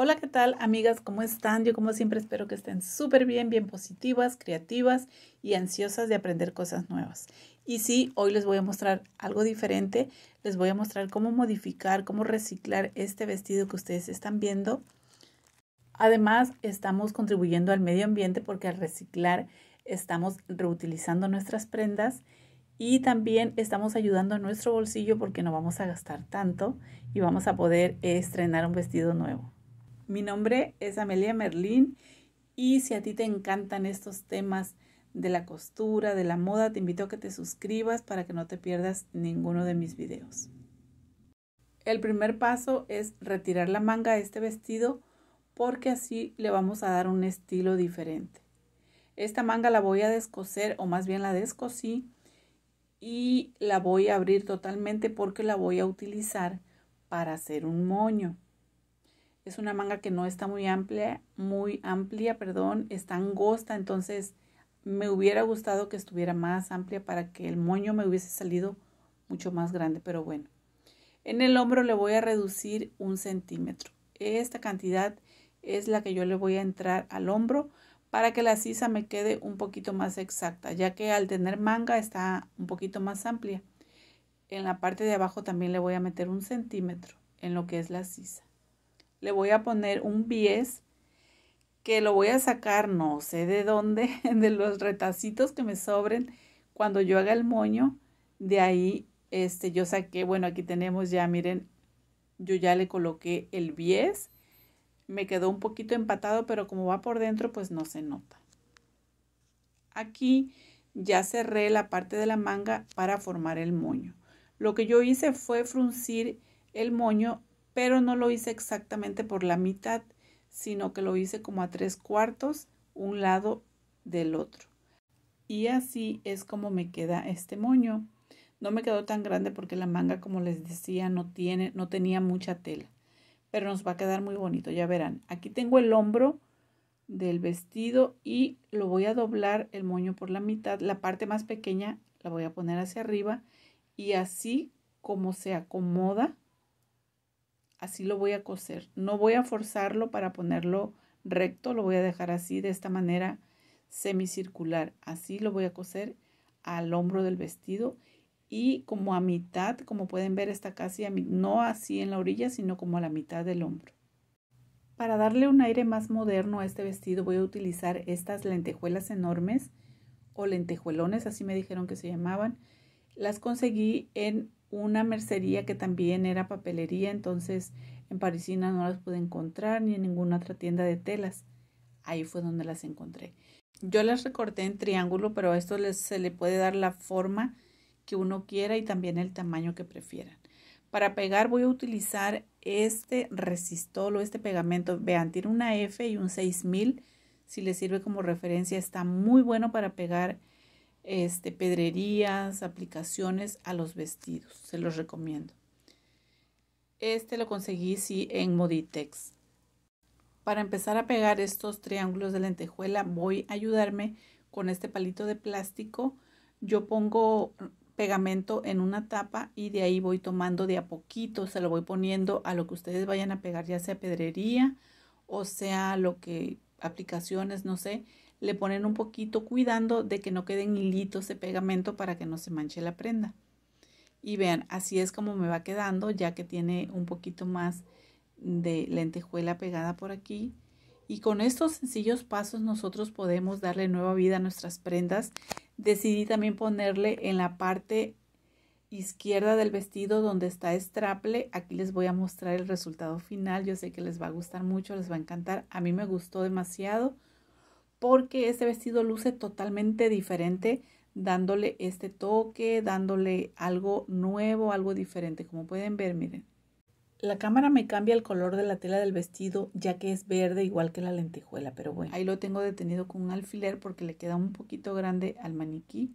Hola, ¿qué tal amigas? ¿Cómo están? Yo como siempre espero que estén súper bien, bien positivas, creativas y ansiosas de aprender cosas nuevas. Y sí, hoy les voy a mostrar algo diferente. Les voy a mostrar cómo modificar, cómo reciclar este vestido que ustedes están viendo. Además, estamos contribuyendo al medio ambiente porque al reciclar estamos reutilizando nuestras prendas y también estamos ayudando a nuestro bolsillo porque no vamos a gastar tanto y vamos a poder estrenar un vestido nuevo. Mi nombre es Amelia Merlín y si a ti te encantan estos temas de la costura, de la moda, te invito a que te suscribas para que no te pierdas ninguno de mis videos. El primer paso es retirar la manga de este vestido porque así le vamos a dar un estilo diferente. Esta manga la voy a descoser o más bien la descosí y la voy a abrir totalmente porque la voy a utilizar para hacer un moño. Es una manga que no está muy amplia, muy amplia, perdón, está angosta, entonces me hubiera gustado que estuviera más amplia para que el moño me hubiese salido mucho más grande, pero bueno. En el hombro le voy a reducir un centímetro. Esta cantidad es la que yo le voy a entrar al hombro para que la sisa me quede un poquito más exacta, ya que al tener manga está un poquito más amplia. En la parte de abajo también le voy a meter un centímetro en lo que es la sisa le voy a poner un bies que lo voy a sacar, no sé de dónde, de los retacitos que me sobren cuando yo haga el moño. De ahí, este, yo saqué, bueno, aquí tenemos ya, miren, yo ya le coloqué el bies. Me quedó un poquito empatado, pero como va por dentro, pues no se nota. Aquí ya cerré la parte de la manga para formar el moño. Lo que yo hice fue fruncir el moño pero no lo hice exactamente por la mitad, sino que lo hice como a tres cuartos, un lado del otro. Y así es como me queda este moño. No me quedó tan grande porque la manga, como les decía, no, tiene, no tenía mucha tela. Pero nos va a quedar muy bonito, ya verán. Aquí tengo el hombro del vestido y lo voy a doblar el moño por la mitad. La parte más pequeña la voy a poner hacia arriba y así como se acomoda así lo voy a coser. No voy a forzarlo para ponerlo recto, lo voy a dejar así, de esta manera semicircular. Así lo voy a coser al hombro del vestido y como a mitad, como pueden ver, está casi a mi, no así en la orilla, sino como a la mitad del hombro. Para darle un aire más moderno a este vestido voy a utilizar estas lentejuelas enormes o lentejuelones, así me dijeron que se llamaban. Las conseguí en una mercería que también era papelería, entonces en Parisina no las pude encontrar ni en ninguna otra tienda de telas. Ahí fue donde las encontré. Yo las recorté en triángulo, pero a esto se le puede dar la forma que uno quiera y también el tamaño que prefieran. Para pegar voy a utilizar este resistol o este pegamento. Vean, tiene una F y un 6000. Si les sirve como referencia, está muy bueno para pegar este, pedrerías, aplicaciones a los vestidos. Se los recomiendo. Este lo conseguí si en Moditex. Para empezar a pegar estos triángulos de lentejuela voy a ayudarme con este palito de plástico. Yo pongo pegamento en una tapa y de ahí voy tomando de a poquito, se lo voy poniendo a lo que ustedes vayan a pegar, ya sea pedrería o sea lo que aplicaciones, no sé, le ponen un poquito cuidando de que no queden hilitos de pegamento para que no se manche la prenda. Y vean, así es como me va quedando, ya que tiene un poquito más de lentejuela pegada por aquí. Y con estos sencillos pasos nosotros podemos darle nueva vida a nuestras prendas. Decidí también ponerle en la parte izquierda del vestido donde está straple. Aquí les voy a mostrar el resultado final. Yo sé que les va a gustar mucho, les va a encantar. A mí me gustó demasiado porque este vestido luce totalmente diferente dándole este toque, dándole algo nuevo, algo diferente. Como pueden ver, miren. La cámara me cambia el color de la tela del vestido ya que es verde igual que la lentejuela, pero bueno. Ahí lo tengo detenido con un alfiler porque le queda un poquito grande al maniquí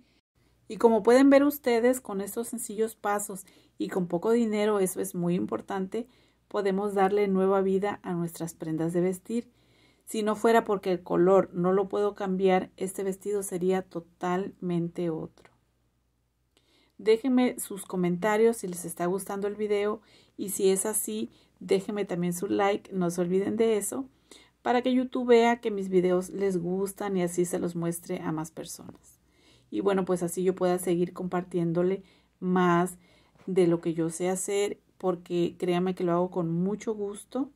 y como pueden ver ustedes, con estos sencillos pasos y con poco dinero, eso es muy importante, podemos darle nueva vida a nuestras prendas de vestir. Si no fuera porque el color no lo puedo cambiar, este vestido sería totalmente otro. Déjenme sus comentarios si les está gustando el video y si es así, déjenme también su like, no se olviden de eso, para que YouTube vea que mis videos les gustan y así se los muestre a más personas y bueno, pues así yo pueda seguir compartiéndole más de lo que yo sé hacer, porque créame que lo hago con mucho gusto.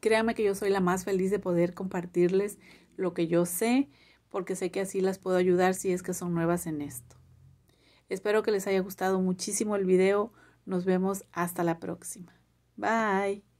Créame que yo soy la más feliz de poder compartirles lo que yo sé, porque sé que así las puedo ayudar si es que son nuevas en esto. Espero que les haya gustado muchísimo el video. Nos vemos hasta la próxima. Bye.